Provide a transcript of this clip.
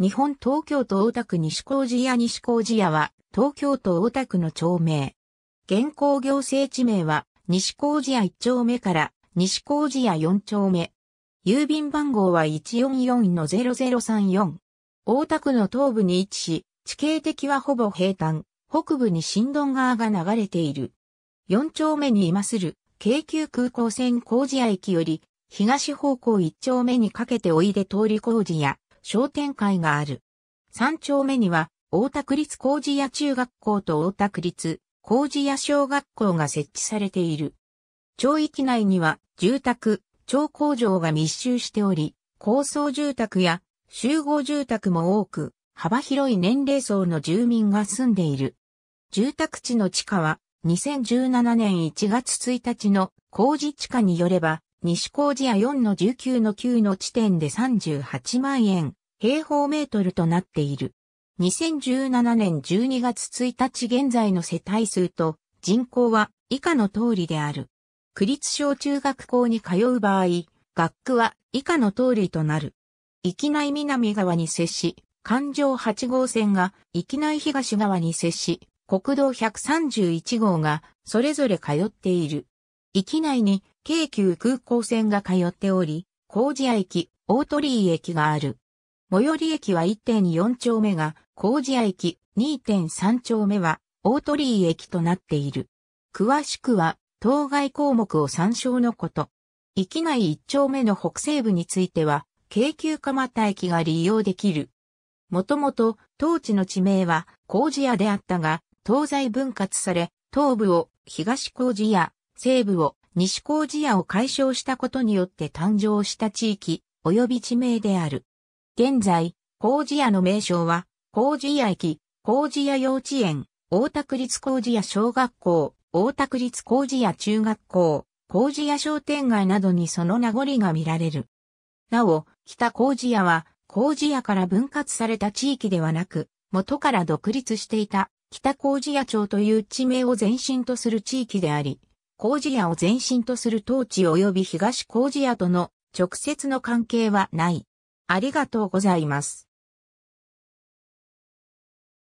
日本東京都大田区西高寺屋西高寺屋は東京都大田区の町名。現行行政地名は西高寺屋1丁目から西高寺屋4丁目。郵便番号は144-0034。大田区の東部に位置し、地形的はほぼ平坦、北部に新丼川が流れている。4丁目に今する京急空港線高寺屋駅より東方向1丁目にかけておいで通り高寺屋。商店会がある。三丁目には、大田区立工事屋中学校と大田区立工事屋小学校が設置されている。町域内には住宅、町工場が密集しており、高層住宅や集合住宅も多く、幅広い年齢層の住民が住んでいる。住宅地の地価は2017年1月1日の工事地価によれば、西工事屋4の19の9の地点で38万円、平方メートルとなっている。2017年12月1日現在の世帯数と人口は以下の通りである。区立小中学校に通う場合、学区は以下の通りとなる。域内南側に接し、環状8号線が域内東側に接し、国道131号がそれぞれ通っている。域内に京急空港線が通っており、工事屋駅、大鳥居駅がある。最寄り駅は1.4丁目が麹屋駅、2.3丁目は大鳥居駅となっている。詳しくは、当該項目を参照のこと。域内1丁目の北西部については、京急蒲田駅が利用できる。もともと、当地の地名は、麹屋であったが、東西分割され、東部を東麹屋、西部を西麹屋を解消したことによって誕生した地域、及び地名である。現在、工事屋の名称は、工事屋駅、工事屋幼稚園、大田区立工事屋小学校、大田区立工事屋中学校、工事屋商店街などにその名残が見られる。なお、北工事屋は、工事屋から分割された地域ではなく、元から独立していた北工事屋町という地名を前身とする地域であり、工事屋を前身とする当地及び東工事屋との直接の関係はない。ありがとうございます。